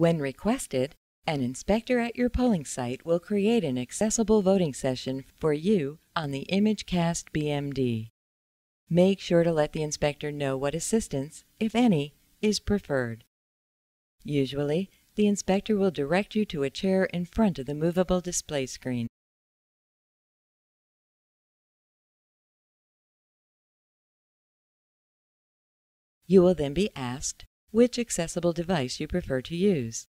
When requested, an inspector at your polling site will create an accessible voting session for you on the ImageCast BMD. Make sure to let the inspector know what assistance, if any, is preferred. Usually, the inspector will direct you to a chair in front of the movable display screen. You will then be asked which accessible device you prefer to use.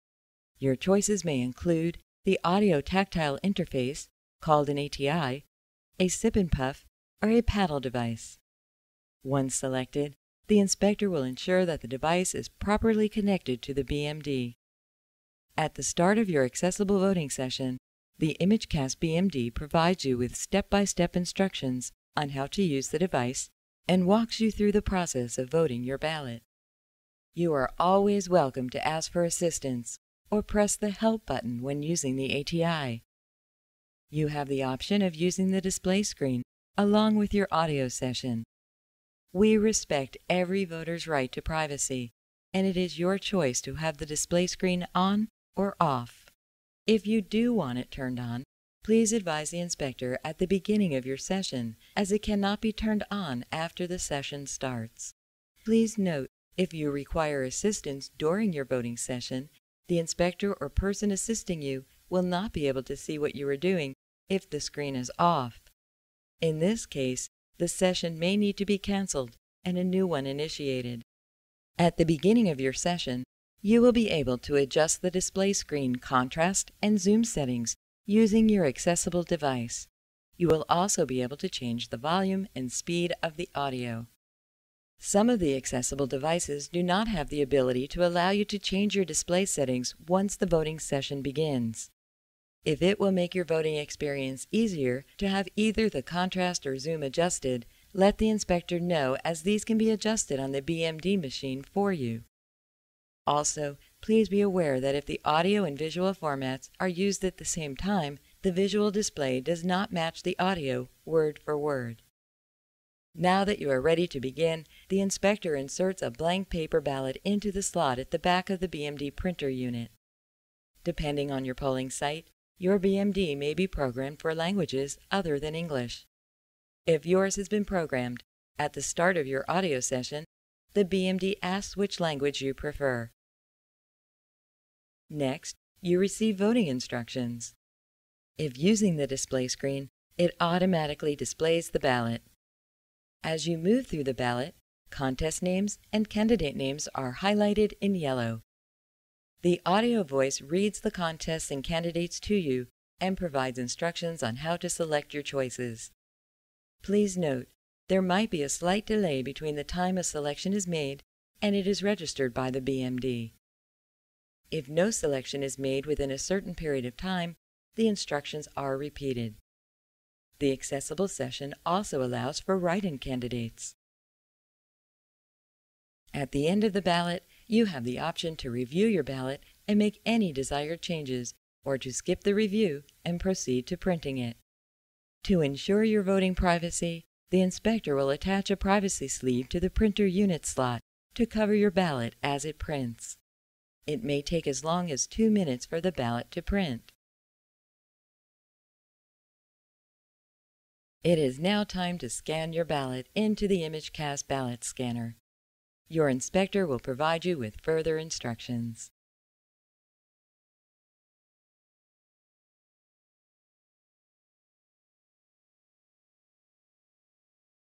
Your choices may include the audio tactile interface, called an ATI, a sip and puff, or a paddle device. Once selected, the inspector will ensure that the device is properly connected to the BMD. At the start of your accessible voting session, the ImageCast BMD provides you with step-by-step instructions on how to use the device and walks you through the process of voting your ballot. You are always welcome to ask for assistance or press the Help button when using the ATI. You have the option of using the display screen along with your audio session. We respect every voter's right to privacy, and it is your choice to have the display screen on or off. If you do want it turned on, please advise the inspector at the beginning of your session, as it cannot be turned on after the session starts. Please note if you require assistance during your voting session, the inspector or person assisting you will not be able to see what you are doing if the screen is off. In this case, the session may need to be canceled and a new one initiated. At the beginning of your session, you will be able to adjust the display screen contrast and zoom settings using your accessible device. You will also be able to change the volume and speed of the audio. Some of the accessible devices do not have the ability to allow you to change your display settings once the voting session begins. If it will make your voting experience easier to have either the contrast or zoom adjusted, let the inspector know as these can be adjusted on the BMD machine for you. Also, please be aware that if the audio and visual formats are used at the same time, the visual display does not match the audio word for word. Now that you are ready to begin, the inspector inserts a blank paper ballot into the slot at the back of the BMD printer unit. Depending on your polling site, your BMD may be programmed for languages other than English. If yours has been programmed, at the start of your audio session, the BMD asks which language you prefer. Next, you receive voting instructions. If using the display screen, it automatically displays the ballot. As you move through the ballot, contest names and candidate names are highlighted in yellow. The audio voice reads the contests and candidates to you and provides instructions on how to select your choices. Please note, there might be a slight delay between the time a selection is made and it is registered by the BMD. If no selection is made within a certain period of time, the instructions are repeated. The accessible session also allows for write-in candidates. At the end of the ballot, you have the option to review your ballot and make any desired changes, or to skip the review and proceed to printing it. To ensure your voting privacy, the inspector will attach a privacy sleeve to the printer unit slot to cover your ballot as it prints. It may take as long as two minutes for the ballot to print. It is now time to scan your ballot into the ImageCast ballot scanner. Your inspector will provide you with further instructions.